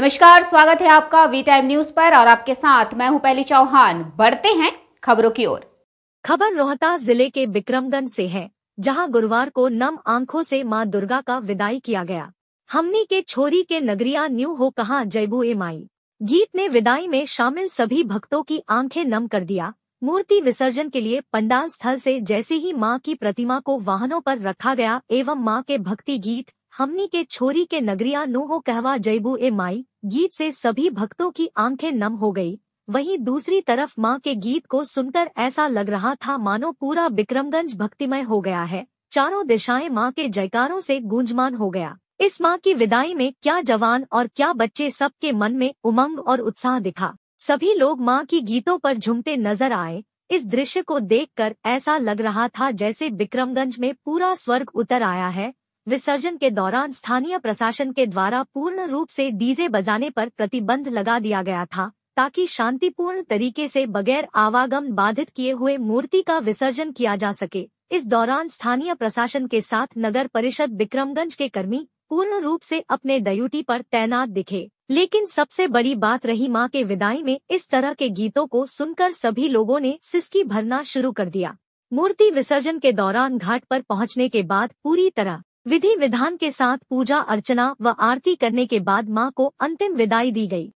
नमस्कार स्वागत है आपका वी टाइम न्यूज पर और आपके साथ मैं हूं पहली चौहान बढ़ते हैं खबरों की ओर खबर रोहतास जिले के विक्रमगंज से है जहां गुरुवार को नम आंखों से मां दुर्गा का विदाई किया गया हमनी के छोरी के नगरिया न्यू हो कहा जयबू ए माई गीत ने विदाई में शामिल सभी भक्तों की आंखें नम कर दिया मूर्ति विसर्जन के लिए पंडाल स्थल से जैसे ही मां की प्रतिमा को वाहनों पर रखा गया एवं मां के भक्ति गीत हमनी के छोरी के नगरिया नो हो कहवा जयबू ए माई गीत से सभी भक्तों की आंखें नम हो गई वहीं दूसरी तरफ माँ के गीत को सुनकर ऐसा लग रहा था मानो पूरा बिक्रमगंज भक्तिमय हो गया है चारों दिशाएं माँ के जयकारों से गूंजमान हो गया इस माँ की विदाई में क्या जवान और क्या बच्चे सबके मन में उमंग और उत्साह दिखा सभी लोग माँ की गीतों पर झूमते नजर आए इस दृश्य को देखकर ऐसा लग रहा था जैसे बिक्रमगंज में पूरा स्वर्ग उतर आया है विसर्जन के दौरान स्थानीय प्रशासन के द्वारा पूर्ण रूप से डीजे बजाने पर प्रतिबंध लगा दिया गया था ताकि शांतिपूर्ण तरीके से बगैर आवागम बाधित किए हुए मूर्ति का विसर्जन किया जा सके इस दौरान स्थानीय प्रशासन के साथ नगर परिषद बिक्रमगंज के कर्मी पूर्ण रूप से अपने ड्यूटी पर तैनात दिखे लेकिन सबसे बड़ी बात रही माँ के विदाई में इस तरह के गीतों को सुनकर सभी लोगों ने सिस्की भरना शुरू कर दिया मूर्ति विसर्जन के दौरान घाट पर पहुंचने के बाद पूरी तरह विधि विधान के साथ पूजा अर्चना व आरती करने के बाद मां को अंतिम विदाई दी गई